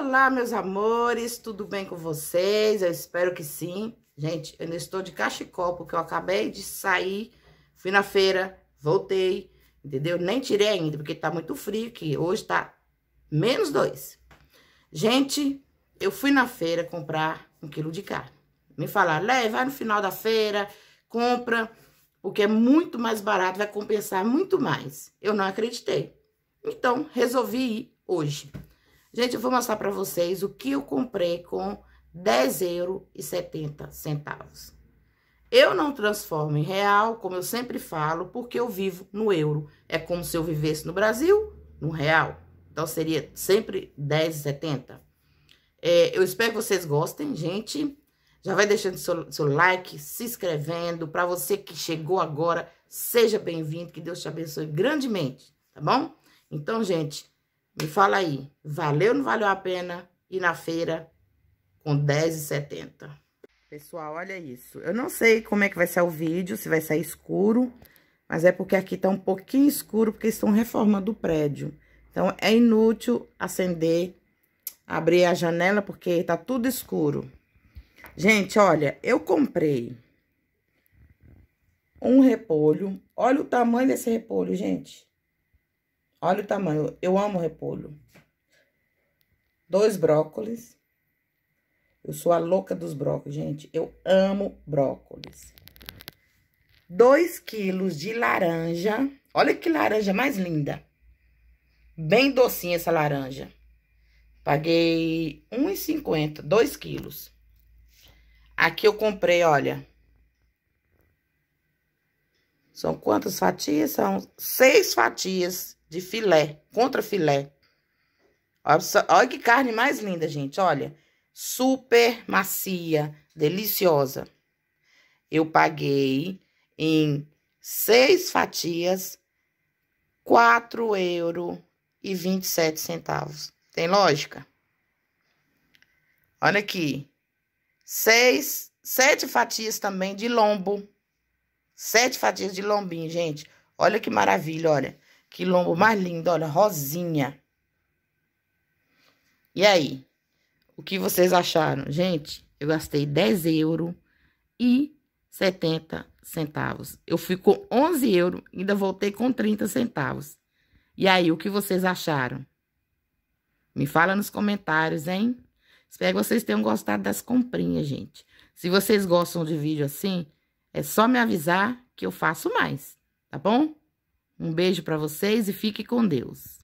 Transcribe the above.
Olá, meus amores, tudo bem com vocês? Eu espero que sim. Gente, eu não estou de cachecol, porque eu acabei de sair, fui na feira, voltei, entendeu? Nem tirei ainda, porque tá muito frio aqui. Hoje tá menos dois. Gente, eu fui na feira comprar um quilo de carne. Me falaram, Lé, vai no final da feira, compra, porque é muito mais barato, vai compensar muito mais. Eu não acreditei. Então, resolvi ir hoje. Gente, eu vou mostrar para vocês o que eu comprei com 10,70 euros. Eu não transformo em real, como eu sempre falo, porque eu vivo no euro. É como se eu vivesse no Brasil, no real. Então, seria sempre 10,70. É, eu espero que vocês gostem, gente. Já vai deixando seu, seu like, se inscrevendo. Para você que chegou agora, seja bem-vindo. Que Deus te abençoe grandemente, tá bom? Então, gente, me fala aí, valeu ou não valeu a pena ir na feira com R$10,70? Pessoal, olha isso. Eu não sei como é que vai ser o vídeo, se vai sair escuro, mas é porque aqui tá um pouquinho escuro, porque estão reformando o prédio. Então, é inútil acender, abrir a janela, porque tá tudo escuro. Gente, olha, eu comprei um repolho. Olha o tamanho desse repolho, gente. Olha o tamanho, eu amo repolho. Dois brócolis. Eu sou a louca dos brócolis, gente. Eu amo brócolis. Dois quilos de laranja. Olha que laranja mais linda. Bem docinha essa laranja. Paguei 1,50, Dois quilos. Aqui eu comprei, olha. São quantas fatias? São seis fatias de filé, contra filé. Olha, olha que carne mais linda, gente, olha. Super macia, deliciosa. Eu paguei em seis fatias, quatro euro e vinte sete centavos. Tem lógica? Olha aqui. Seis, sete fatias também de lombo. Sete fatias de lombinho, gente. Olha que maravilha, olha. Que lombo mais lindo, olha, rosinha. E aí? O que vocês acharam? Gente, eu gastei 10 euros e 70 centavos. Eu fui com 11 euros, ainda voltei com 30 centavos. E aí, o que vocês acharam? Me fala nos comentários, hein? Espero que vocês tenham gostado das comprinhas, gente. Se vocês gostam de vídeo assim, é só me avisar que eu faço mais, tá bom? Um beijo para vocês e fique com Deus.